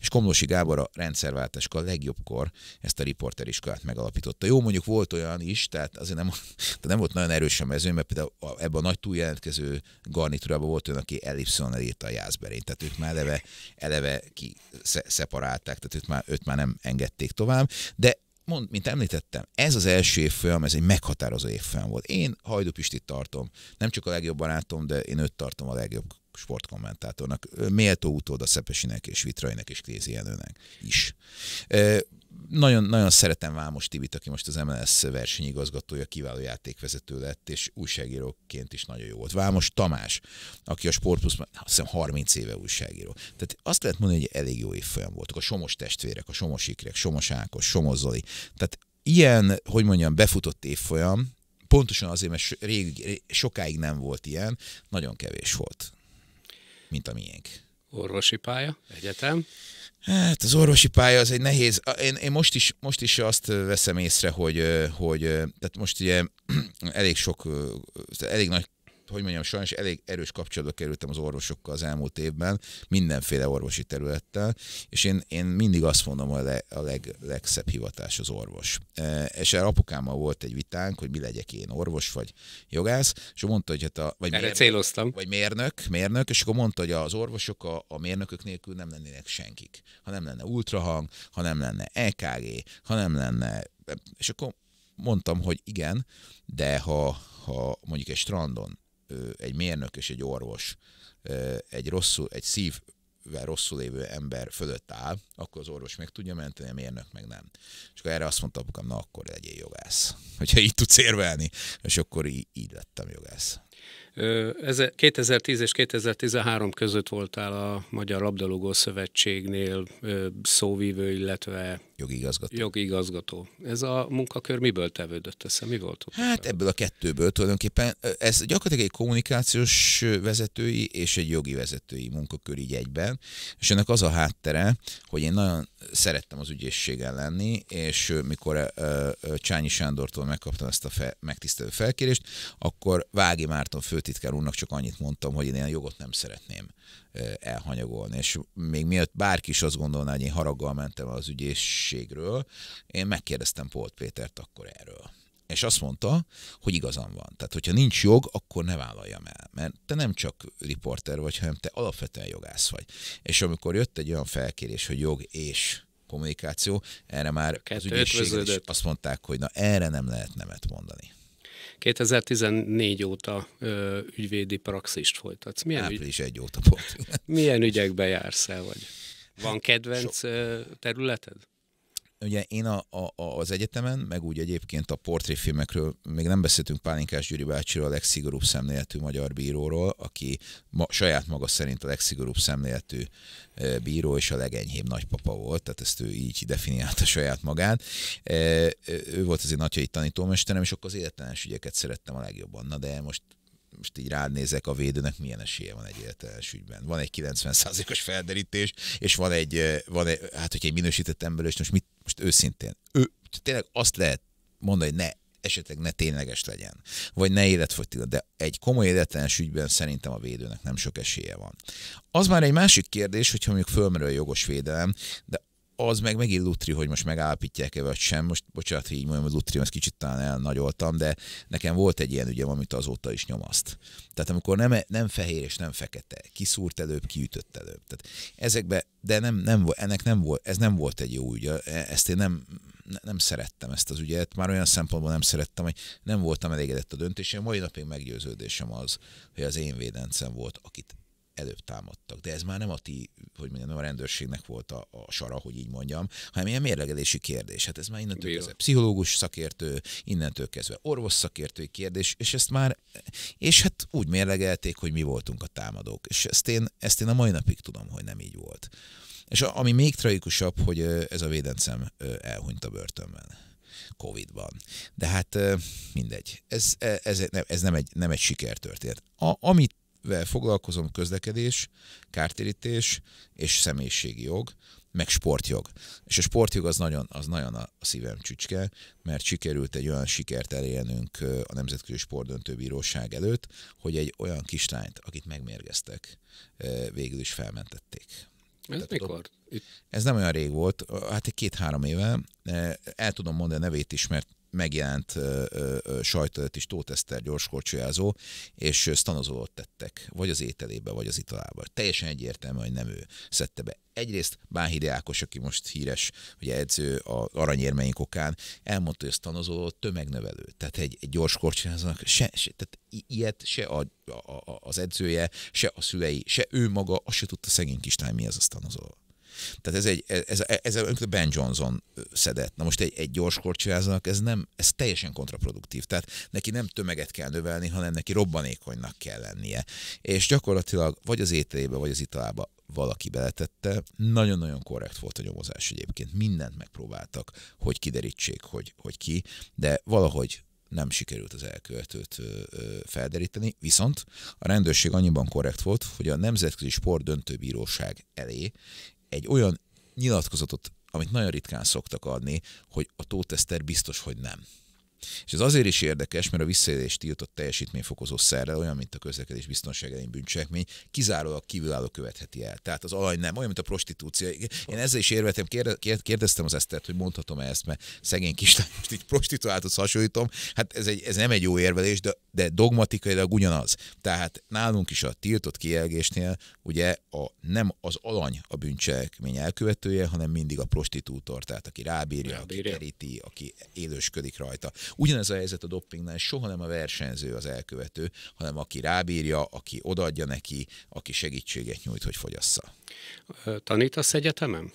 és Komlósi Gábor a rendszerváltáska a legjobbkor ezt a riporteriskolát megalapította. Jó, mondjuk volt olyan is, tehát azért nem, tehát nem volt nagyon erősen a mert például ebben a nagy túljelentkező garnitúrában volt olyan, aki Ellipsonnal írta a Jászberén, tehát ők már eleve, eleve ki szeparálták, tehát őt már, őt már nem engedték tovább, de mond, mint említettem, ez az első évfolyam, ez egy meghatározó évfolyam volt. Én Hajdú Pistit tartom, nem csak a legjobb barátom, de én őt tartom a legjobb sportkommentátornak, méltó utód a Szepesinek és Vitrainek és Klézi is nagyon, nagyon szeretem Vámos Tibit, aki most az MLS versenyigazgatója, kiváló játékvezető lett, és újságíróként is nagyon jó volt. Vámos Tamás, aki a Sportplusz, azt hiszem 30 éve újságíró. Tehát azt lehet mondani, hogy elég jó évfolyam voltak. A Somos testvérek, a Somos Ikrek, Somos Ákos, Somos Zoli. Tehát ilyen, hogy mondjam, befutott évfolyam, pontosan azért, mert rég, sokáig nem volt ilyen, nagyon kevés volt, mint a miénk orvosi pálya, egyetem? Hát az orvosi pálya az egy nehéz, én, én most, is, most is azt veszem észre, hogy, hogy tehát most ugye elég sok, elég nagy hogy mondjam, sajnos elég erős kapcsolatba kerültem az orvosokkal az elmúlt évben, mindenféle orvosi területtel, és én, én mindig azt mondom, a, le, a leg, legszebb hivatás az orvos. E, és el apukámmal volt egy vitánk, hogy mi legyek én, orvos vagy jogász, és mondta, hogy hát a... Vagy Erre mérnök, céloztam. Vagy mérnök, mérnök, és akkor mondta, hogy az orvosok a, a mérnökök nélkül nem lennének senkik. Ha nem lenne ultrahang, ha nem lenne EKG, ha nem lenne... És akkor mondtam, hogy igen, de ha, ha mondjuk egy strandon egy mérnök és egy orvos egy rosszul, egy szívvel rosszul lévő ember fölött áll, akkor az orvos meg tudja menteni, a mérnök meg nem. És akkor erre azt mondta apukám, na akkor legyél jogász, hogyha így tudsz érvelni. És akkor így, így lettem jogász. Ez 2010 és 2013 között voltál a Magyar Labdarúgó Szövetségnél szóvívő, illetve jogi igazgató. Jogi igazgató. Ez a munkakör miből tevődött össze? Mi volt ott? Hát ebből a kettőből tulajdonképpen. Ez gyakorlatilag egy kommunikációs vezetői és egy jogi vezetői munkakör így egyben. És ennek az a háttere, hogy én nagyon szerettem az ügyészségen lenni, és mikor Csányi Sándortól megkaptam ezt a fe, megtisztelő felkérést, akkor Vági Márton főtitkár úrnak csak annyit mondtam, hogy én ilyen jogot nem szeretném elhanyagolni. És még mielőtt bárki is azt gondolná, hogy én haraggal mentem az ügyészségről, én megkérdeztem Polt Pétert akkor erről. És azt mondta, hogy igazam van. Tehát, hogyha nincs jog, akkor ne vállaljam el. Mert te nem csak riporter vagy, hanem te alapvetően jogász vagy. És amikor jött egy olyan felkérés, hogy jog és kommunikáció, erre már az ügyészség azt mondták, hogy na erre nem lehet nemet mondani. 2014 óta ö, ügyvédi praxist folytatsz. Milyen Április ügy... egy óta volt. Milyen ügyekbe jársz el, vagy van kedvenc Sok. területed? ugye én a, a, az egyetemen, meg úgy egyébként a portréfilmekről, még nem beszéltünk Pálinkás Gyuri bácsiról, a legszigorúbb szemléletű magyar bíróról, aki ma, saját maga szerint a legszigorúbb szemléletű e, bíró és a legenyhébb nagypapa volt, tehát ezt ő így definiálta saját magát. E, e, ő volt az én nagyjai tanítómesterem, és akkor az életlenes ügyeket szerettem a legjobban. Na de most most így rád nézek a védőnek, milyen esélye van egy életlenes ügyben. Van egy 90%-os felderítés, és van egy, van egy hát hogyha egy minősített ember, és most mit most őszintén, ő tényleg azt lehet mondani, hogy ne esetleg ne tényleges legyen, vagy ne életfogytiglan, de egy komoly életlenes ügyben szerintem a védőnek nem sok esélye van. Az már egy másik kérdés, hogyha mondjuk fölmerül a jogos védelem, de az meg megint Lutri, hogy most megállapítják-e vagy sem. Most, bocsánat, hogy így mondjam, hogy Lutri, ezt kicsit talán elnagyoltam, de nekem volt egy ilyen ügyem, amit azóta is nyomaszt. Tehát amikor nem, nem fehér és nem fekete, kiszúrt előbb, kiütött előbb. Tehát ezekbe, de nem, nem, ennek nem volt, ez nem volt egy jó ügy. E, ezt én nem, nem szerettem ezt az ügyet, már olyan szempontból nem szerettem, hogy nem voltam elégedett a döntésem, mai napig meggyőződésem az, hogy az én védencem volt, akit előbb támadtak. De ez már nem a ti, hogy mondjam, nem a rendőrségnek volt a, a sara, hogy így mondjam, hanem ilyen mérlegelési kérdés. Hát ez már innentől Bírom. kezdve pszichológus szakértő, innentől kezdve orvos szakértői kérdés, és ezt már, és hát úgy mérlegelték, hogy mi voltunk a támadók. És ezt én, ezt én a mai napig tudom, hogy nem így volt. És a, ami még tragikusabb, hogy ez a védencem elhunyt a börtönben. Covid-ban. De hát mindegy, ez, ez, ez, nem, ez nem, egy, nem egy sikertörténet. A, amit amivel foglalkozom, közlekedés, kártérítés és személyiségi jog, meg sportjog. És a sportjog az nagyon, az nagyon a szívem csücske, mert sikerült egy olyan sikert elérnünk a Nemzetközi Sportdöntő Bíróság előtt, hogy egy olyan kislányt, akit megmérgeztek, végül is felmentették. Ez Tehát, mikor? Ott, Ez nem olyan rég volt, hát egy két-három éve. El tudom mondani a nevét is, mert megjelent sajtot is Tóth Eszter gyors korcsolyázó, és stanozolót tettek, vagy az ételébe, vagy az italába. Teljesen egyértelmű, hogy nem ő szedte be. Egyrészt Bánhidi Ákos, aki most híres, hogy edző a aranyérmeink okán, elmondta, hogy a stanozoló tömegnövelő. Tehát egy, egy gyors korcsolyázónak se, se, tehát ilyet se a, a, a, az edzője, se a szülei, se ő maga, azt se tudta szegény kislány, mi az a stanozoló. Tehát ez, egy, ez, ez, ez a Ben Johnson szedett. Na most egy, egy gyors korcsolázónak ez nem, ez teljesen kontraproduktív. Tehát neki nem tömeget kell növelni, hanem neki robbanékonynak kell lennie. És gyakorlatilag vagy az ételébe, vagy az italába valaki beletette. Nagyon-nagyon korrekt volt a nyomozás egyébként. Mindent megpróbáltak, hogy kiderítsék, hogy, hogy ki, de valahogy nem sikerült az elkövetőt felderíteni, viszont a rendőrség annyiban korrekt volt, hogy a Nemzetközi Sport Döntőbíróság elé egy olyan nyilatkozatot, amit nagyon ritkán szoktak adni, hogy a tóteszter biztos, hogy nem. És ez azért is érdekes, mert a visszaélés tiltott teljesítményfokozó szerrel, olyan, mint a közlekedés biztonságelén bűncselekmény, kizárólag kívülálló követheti el. Tehát az alany nem, olyan, mint a prostitúció. Én ezzel is érvetem, kérdeztem az Esztert, hogy mondhatom -e ezt, mert szegény kis most így prostituáltat hasonlítom. Hát ez, egy, ez nem egy jó érvelés, de, de dogmatikailag ugyanaz. Tehát nálunk is a tiltott kielgésnél ugye a, nem az alany a bűncselekmény elkövetője, hanem mindig a prostitútor, tehát aki rábírja, rábírja. aki keríti, aki élősködik rajta. Ugyanez a helyzet a doppingnál, soha nem a versenyző az elkövető, hanem aki rábírja, aki odaadja neki, aki segítséget nyújt, hogy fogyassza. Tanítasz egyetemem.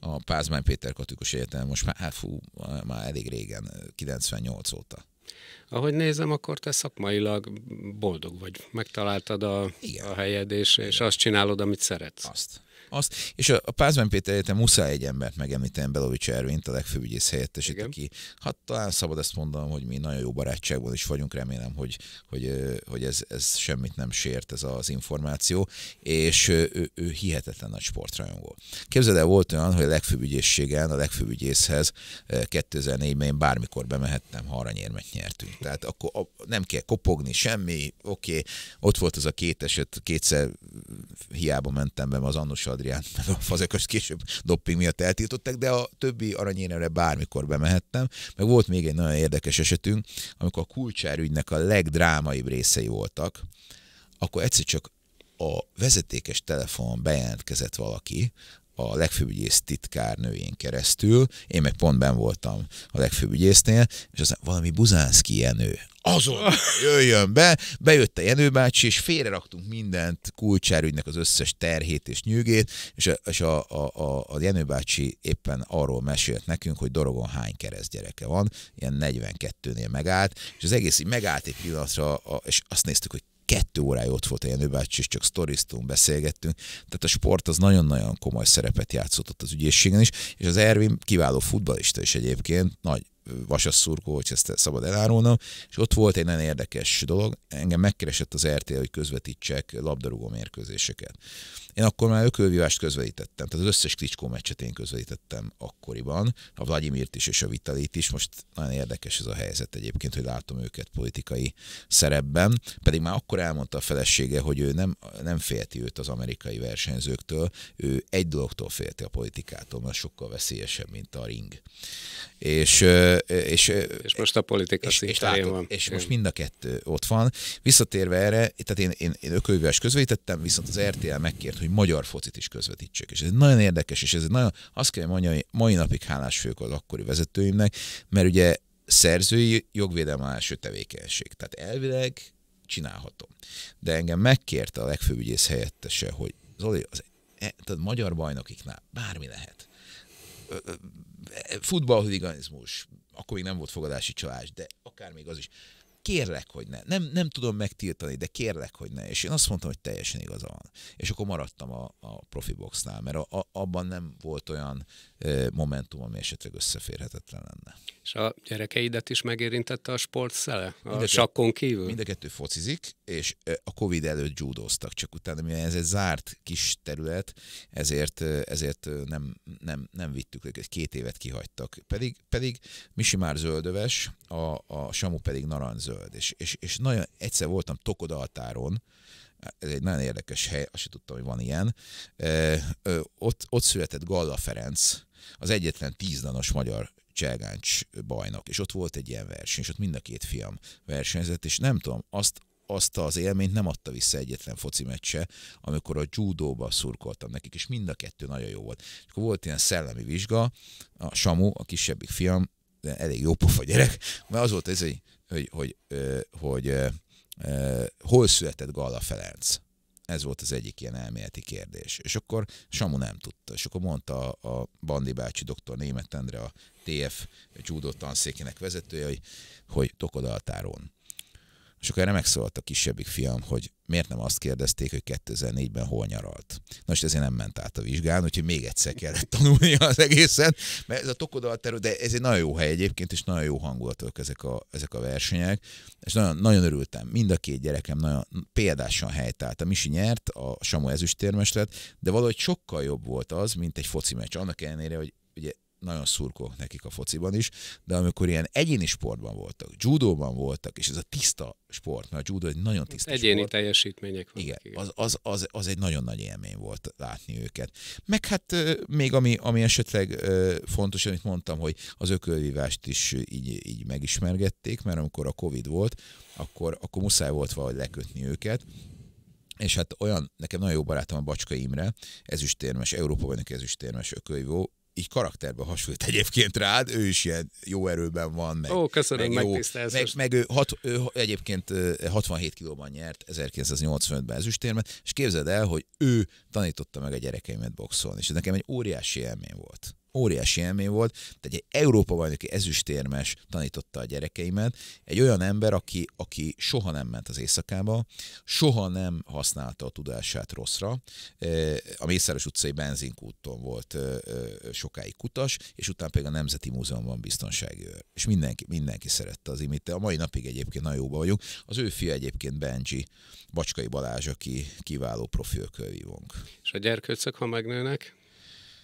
A Pázmány Péter Katikus Egyetem most már, hát fú, már elég régen, 98 óta. Ahogy nézem, akkor te szakmailag boldog vagy. Megtaláltad a, a helyed, és, és azt csinálod, amit szeretsz. Azt. Azt, és a, a Pázmány Péter Egyetem muszáj egy embert megemlíteni, Belovics Ervint, a legfőbb ügyész helyettesét, aki, hát talán szabad ezt mondanom, hogy mi nagyon jó barátságban is vagyunk, remélem, hogy, hogy, hogy ez, ez semmit nem sért, ez az információ, és ő, ő hihetetlen nagy sportrajongó. Képzeld el, volt olyan, hogy a legfőbb ügyészségen, a legfőbb ügyészhez 2004-ben én bármikor bemehettem, ha aranyérmet nyertünk. Tehát akkor nem kell kopogni, semmi, oké, okay. ott volt az a eset, kétszer hiába mentem be, az annus Adrián, mert a fazekös később dopping miatt eltiltották, de a többi aranyéremre bármikor bemehettem. Meg volt még egy nagyon érdekes esetünk, amikor a kulcsárügynek a legdrámaibb részei voltak, akkor egyszer csak a vezetékes telefon bejelentkezett valaki, a legfőbb ügyész titkár nőjén keresztül, én meg pont ben voltam a legfőbb ügyésznél, és aztán valami Buzánszki Jenő, azon jöjjön be, bejött a Jenő bácsi, és félreraktunk mindent, kulcsárügynek az összes terhét és nyűgét, és, a, és a, a, a, a Jenő bácsi éppen arról mesélt nekünk, hogy Dorogon hány kereszt gyereke van, ilyen 42-nél megállt, és az egész így megállt egy pillanatra, és azt néztük, hogy kettő órája ott volt a Jenő bácsi, és csak sztoriztunk, beszélgettünk. Tehát a sport az nagyon-nagyon komoly szerepet játszott ott az ügyészségen is, és az Ervin kiváló futbalista is egyébként, nagy vasasszurkó, hogy ezt szabad elárulnom, és ott volt egy nagyon érdekes dolog, engem megkeresett az RTL, hogy közvetítsek labdarúgó mérkőzéseket. Én akkor már ökölvívást közvetítettem, tehát az összes Klicskó meccset én közvetítettem akkoriban, a Vladimirt is és a Vitalit is, most nagyon érdekes ez a helyzet egyébként, hogy látom őket politikai szerepben, pedig már akkor elmondta a felesége, hogy ő nem, nem félti őt az amerikai versenyzőktől, ő egy dologtól félti a politikától, mert sokkal veszélyesebb, mint a ring. És és, és most a politika és, és, látod, van. és most mind a kettő ott van. Visszatérve erre, tehát én, én, én ökölvés közvetítettem, viszont az RTL megkért, hogy magyar focit is közvetítsek. És ez nagyon érdekes, és ez nagyon, azt kell mondjam, hogy mai napig hálás fők az akkori vezetőimnek, mert ugye szerzői jogvédelme tevékenység. Tehát elvileg csinálhatom. De engem megkérte a legfőbb ügyész helyettese, hogy Zoli, az, e, tehát magyar bajnokiknál bármi lehet. E, futballhuliganizmus, akkor még nem volt fogadási csalás, de akár még az is. Kérlek, hogy ne. Nem, nem tudom megtiltani, de kérlek, hogy ne. És én azt mondtam, hogy teljesen igaza van. És akkor maradtam a, a profi boxnál, mert a, a, abban nem volt olyan e, momentum, ami esetleg összeférhetetlen lenne. És a gyerekeidet is megérintette a szele? A mind sakkon kívül? Mind a kettő focizik, és a Covid előtt judóztak, csak utána, mivel ez egy zárt kis terület, ezért, ezért nem, nem, nem vittük őket, két évet kihagytak. Pedig, pedig Misi már zöldöves, a, a Samu pedig narancszöld. és, és, és nagyon egyszer voltam Tokodaltáron, ez egy nagyon érdekes hely, azt sem tudtam, hogy van ilyen. Ö, ö, ott, ott született Galla Ferenc, az egyetlen tízdanos magyar Cselgáncs bajnok, és ott volt egy ilyen verseny, és ott mind a két fiam versenyzett, és nem tudom, azt, azt az élményt nem adta vissza egyetlen foci meccse, amikor a judóba szurkoltam nekik, és mind a kettő nagyon jó volt. És akkor volt ilyen szellemi vizsga, a Samu, a kisebbik fiam, de elég jó pofa gyerek, mert az volt ez, hogy, hogy, hogy, hogy, hogy hol született Galla Ferenc. Ez volt az egyik ilyen elméleti kérdés. És akkor Samu nem tudta, és akkor mondta a Bandi bácsi, doktor, Német Endre, a TF judó tanszékének vezetője, hogy, hogy Tokoda határon. És akkor erre megszólalt a kisebbik fiam, hogy miért nem azt kérdezték, hogy 2004-ben hol nyaralt. Na ezért nem ment át a vizsgán, úgyhogy még egyszer kellett tanulnia az egészen, mert ez a Tokoda Altero, de ez egy nagyon jó hely egyébként, és nagyon jó hangulatok ezek a, ezek a versenyek, és nagyon, nagyon örültem. Mind a két gyerekem nagyon példásan állt. A Misi nyert, a Samu ezüstérmes lett, de valahogy sokkal jobb volt az, mint egy foci meccs. Annak ellenére, hogy ugye nagyon szurkolok nekik a fociban is, de amikor ilyen egyéni sportban voltak, judóban voltak, és ez a tiszta sport, mert a judó egy nagyon tiszta Egyéni sport. teljesítmények voltak. igen. Az, az, az, az, egy nagyon nagy élmény volt látni őket. Meg hát még ami, ami esetleg fontos, amit mondtam, hogy az ökölvívást is így, így megismergették, mert amikor a Covid volt, akkor, akkor muszáj volt valahogy lekötni őket, és hát olyan, nekem nagyon jó barátom a Bacska Imre, ezüstérmes, Európa bajnok ezüstérmes ökölvívó, így karakterbe hasonlít egyébként rád, ő is ilyen jó erőben van, meg, Ó, köszönöm, meg, jó, meg, meg ő, hat, ő egyébként 67 kilóban nyert 1985-ben ezüstérmet, és képzeld el, hogy ő tanította meg a gyerekeimet boxolni, és ez nekem egy óriási élmény volt óriási élmény volt. Tehát egy Európa bajnoki ezüstérmes tanította a gyerekeimet. Egy olyan ember, aki, aki soha nem ment az éjszakába, soha nem használta a tudását rosszra. A Mészáros utcai benzinkúton volt sokáig kutas, és utána pedig a Nemzeti Múzeumban biztonsági őr. És mindenki, mindenki szerette az imit. A mai napig egyébként nagyon jóban vagyunk. Az ő fia egyébként Benji, Bacskai Balázs, aki kiváló profi És a gyerkőcök, ha megnőnek?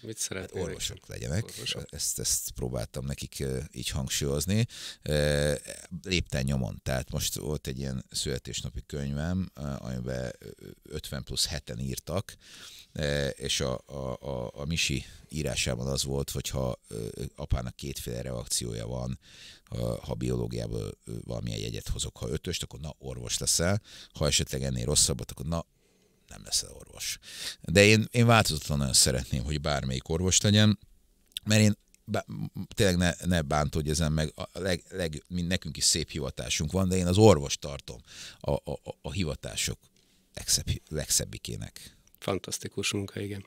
Mit hát szeretnél? Hát orvosok legyenek. Orvosok. Ezt, ezt próbáltam nekik így hangsúlyozni. Lépten nyomon. Tehát most volt egy ilyen születésnapi könyvem, amiben 50 plusz heten írtak, és a, a, a, a Misi írásában az volt, hogyha apának kétféle reakciója van, ha biológiából valamilyen jegyet hozok, ha ötöst, akkor na orvos leszel, ha esetleg ennél rosszabbat, akkor na nem leszel orvos. De én, én változatlan nagyon szeretném, hogy bármelyik orvos legyen, mert én bá, tényleg ne, ne bántódj ezen meg, a leg, leg, mind nekünk is szép hivatásunk van, de én az orvos tartom a, a, a hivatások legszebb, legszebbikének. Fantasztikus munka, igen.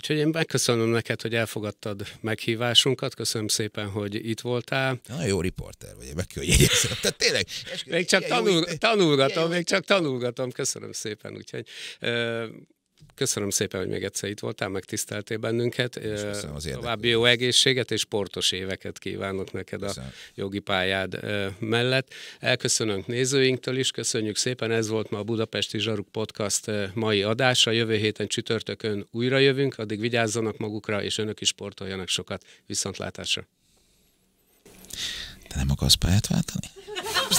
Úgyhogy én megköszönöm neked, hogy elfogadtad meghívásunkat, köszönöm szépen, hogy itt voltál. Na, jó riporter vagy, meg kell, hogy jegyezem. Tehát tényleg. még csak tanul, tanulgatom, még csak tanulgatom, köszönöm szépen. Úgyhogy Köszönöm szépen, hogy még egyszer itt voltál, megtiszteltél bennünket. Az További jó egészséget és sportos éveket kívánok neked Köszönöm. a jogi pályád mellett. Elköszönünk nézőinktől is, köszönjük szépen. Ez volt ma a Budapesti Zsaruk Podcast mai adása. Jövő héten csütörtökön újra jövünk, addig vigyázzanak magukra, és önök is sportoljanak sokat. Viszontlátásra! Te nem akarsz pályát váltani?